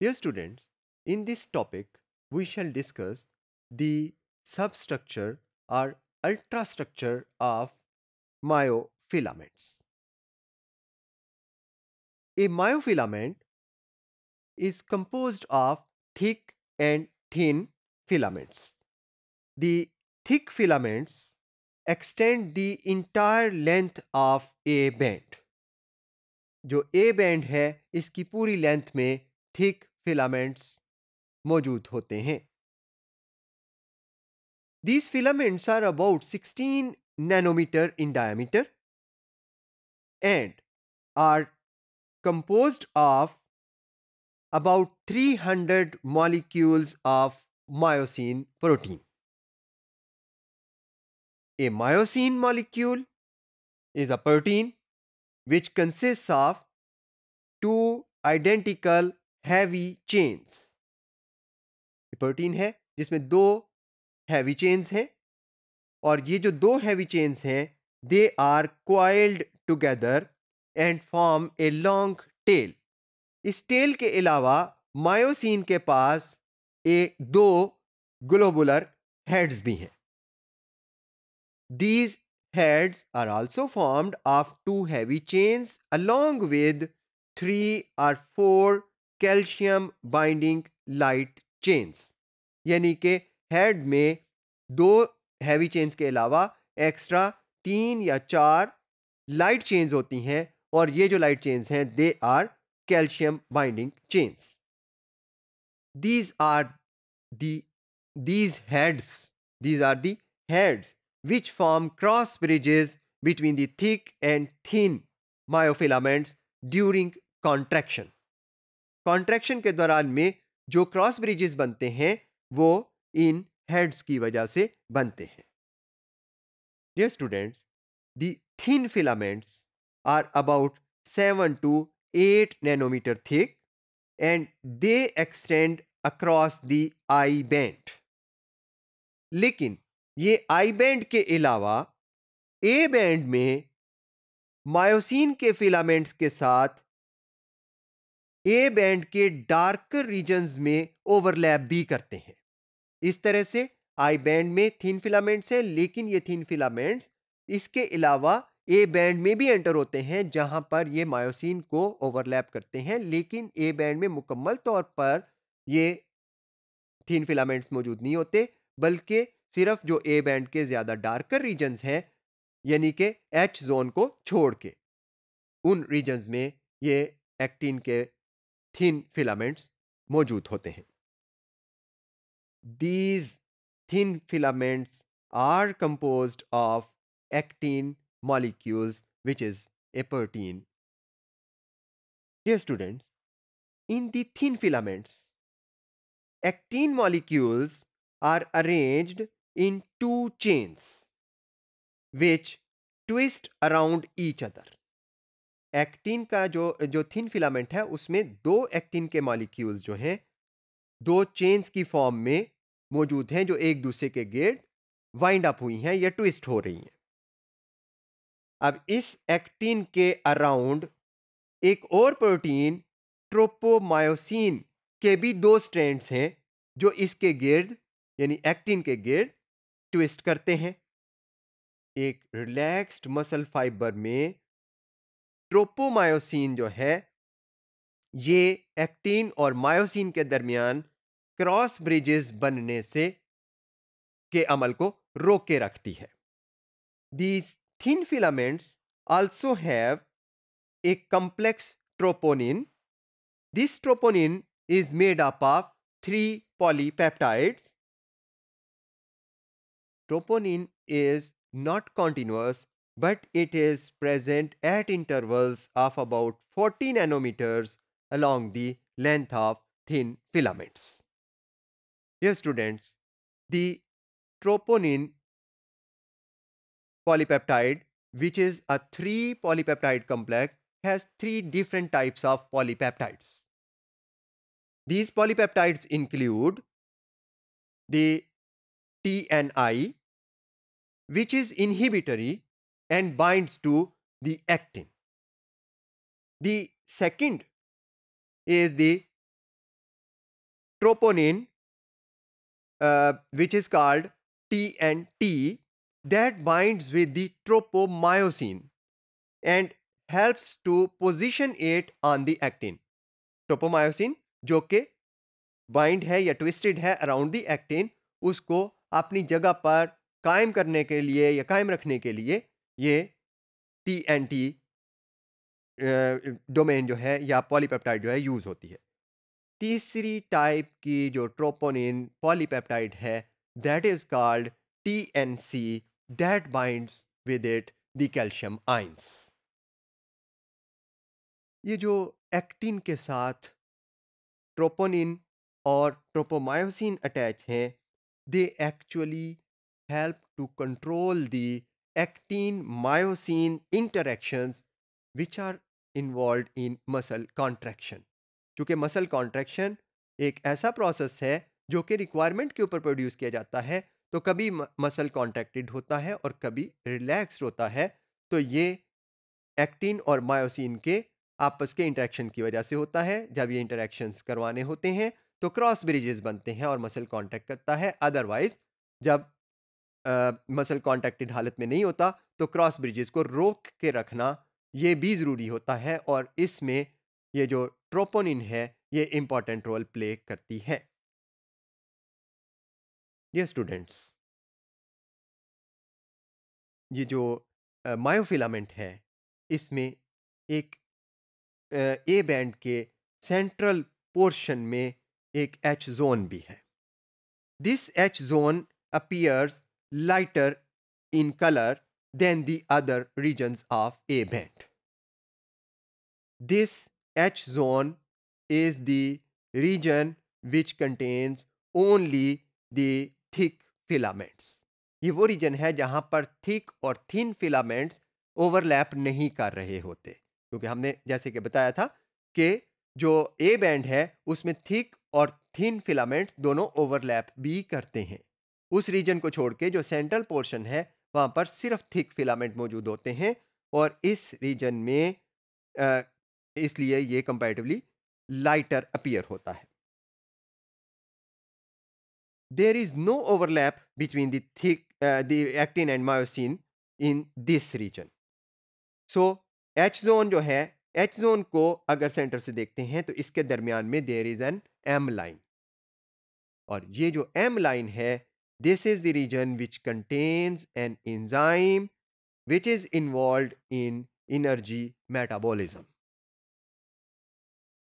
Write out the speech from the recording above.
Dear students, in this topic, we shall discuss the substructure or ultrastructure of myofilaments. A myofilament is composed of thick and thin filaments. The thick filaments extend the entire length of A band. जो A band है इसकी पूरी length में thick filaments मौजूद होते हैं these filaments are about 16 nanometre in diameter and are compose of about 300 molecules of myosin protein a myosin molecule is a protein which consist of two identical heavy chains ये protein है जिसमें दो heavy chains हैं और ये जो दो heavy chains हैं they are coiled together and form a long tail इस टेल के अलावा मायोसिन के पास ए दो ग्लोबुलर हेड्स भी हैं these heads are also formed of two heavy chains along with three or four calcium binding light chains यानी कि head में दो हैवी चेन्स के अलावा एक्स्ट्रा तीन या चार लाइट चेन्स होती हैं और ये जो लाइट चेन्स हैं they are calcium binding chains these are these heads these are the heads which form cross bridges between the thick and thin myofilaments during contraction contraction के दौरान में जो क्रॉस ब्रिजेस बनते हैं वो इन हेड्स की वजह से बनते हैं dear students the thin filaments are about seven to eight nanometre thick and they extend across the I band लेकिन ये आई बैंड के अलावा ए बैंड में मायोसिन के फिलामेंट्स के साथ ए बैंड के डार्कर रीजन्स में ओवरलैप भी करते हैं इस तरह से आई बैंड में थीन फिलामेंट्स हैं लेकिन ये थीन फिलामेंट्स इसके अलावा ए बैंड में भी एंटर होते हैं जहां पर ये मायोसिन को ओवरलैप करते हैं लेकिन ए बैंड में मुकम्मल तौर पर ये थीन फिलामेंट्स मौजूद नहीं होते बल्कि सिर्फ जो ए बैंड के ज़्यादा डार्कर रीजन्स हैं यानी कि एच जोन को छोड़ के उन रीजन्स में ये एक्टिन के थिन फिलामेंट्स मौजूद होते हैं these thin filaments are compose of actin molecules which is a protein dear students in the thin filaments actin molecules are arranged in two chains which twist around each other actin का जो जो thin filament है उसमें दो actin के molecules जो हैं दो चेन्स की फॉर्म में मौजूद हैं जो एक दूसरे के गेट वाइंड अप हुई हैं या ट्विस्ट हो रही हैं अब इस एक्टिन के अराउंड एक और प्रोटीन ट्रोपोमायोसिन के भी दो स्ट्रैंड्स हैं जो इसके गिर्द यानी एक्टिन के गिर्द ट्विस्ट करते हैं एक रिलैक्स्ड मसल फाइबर में ट्रोपोमायोसिन जो है ये एक्टीन और मायोसिन के दरमियान क्रॉस ब्रिजेस बनने से के अमल को रोके रखती है these thin filaments also have a complex troponin this troponin is made up of three polypeptides troponin is not continuous but it is present at intervals of about 40 nanometers along the length of thin filaments. Dear students, the troponin polypeptide, which is a 3 polypeptide complex, has 3 different types of polypeptides. These polypeptides include the TNI, which is inhibitory and binds to the actin. The second is the troponin uh, which is called TNT that binds with the tropomyosin and helps to position it on the actin. Tropomyosin, जो कि bind है या twisted है around the actin, उसको अपनी जगह पर कायम करने के लिए या कायम रखने के लिए ये टी एन टी डोमेन जो है या पॉलीपेप्टाइड जो है यूज़ होती है तीसरी टाइप की जो ट्रोपोनिन पॉलीपेप्टाइड है that is called T N C that binds with it the calcium ions ये जो एक्टिन के साथ ट्रोपोनिन और ट्रोपोमायोसिन अटैच हैं they actually help to control the actin myosin interactions which are involved in muscle contraction. चूँकि muscle contraction एक ऐसा process है जो कि requirement के ऊपर produce किया जाता है तो कभी muscle contracted होता है और कभी relaxed होता है तो ये actin और myosin के आपस के interaction की वजह से होता है जब ये interactions करवाने होते हैं तो क्रॉस ब्रिजेस बनते हैं और मसल कांटेक्ट करता है अदरवाइज जब मसल कॉन्टैक्टेड हालत में नहीं होता तो क्रॉस ब्रिजेस को रोक के रखना ये भी ज़रूरी होता है और इसमें ये जो ट्रोपोनिन है ये इम्पॉर्टेंट रोल प्ले करती है ये स्टूडेंट्स ये जो मायोफिलामेंट है इसमें एक ए बैंड के सेंट्रल पोर्शन में एक एच जोन भी है this H zone appears lighter in color than the other regions of A band. This H zone is the region which contains only the thick filaments. ये वो reason है जहाँ पर thick और थिन फिलामेंट्स ओवरलैप नहीं कर रहे होते क्योंकि हमने जैसे कि बताया था कि जो ए बैंड है उसमें थिक और थिन फिलामेंट्स दोनों ओवरलैप भी करते हैं उस रीजन को छोड़ के जो सेंट्रल पोर्शन है वहाँ पर सिर्फ थिक फिलामेंट मौजूद होते हैं और इस रीजन में इसलिए ये कंपैरेटिवली लाइटर अपीयर होता है there is no overlap between the thick the actin and myosin in this region so H zone जो है एच जोन को अगर सेंटर से देखते हैं तो इसके दरमियान में there is an M line और ये जो एम लाइन है This is the region which contains an enzyme which is involved in energy metabolism.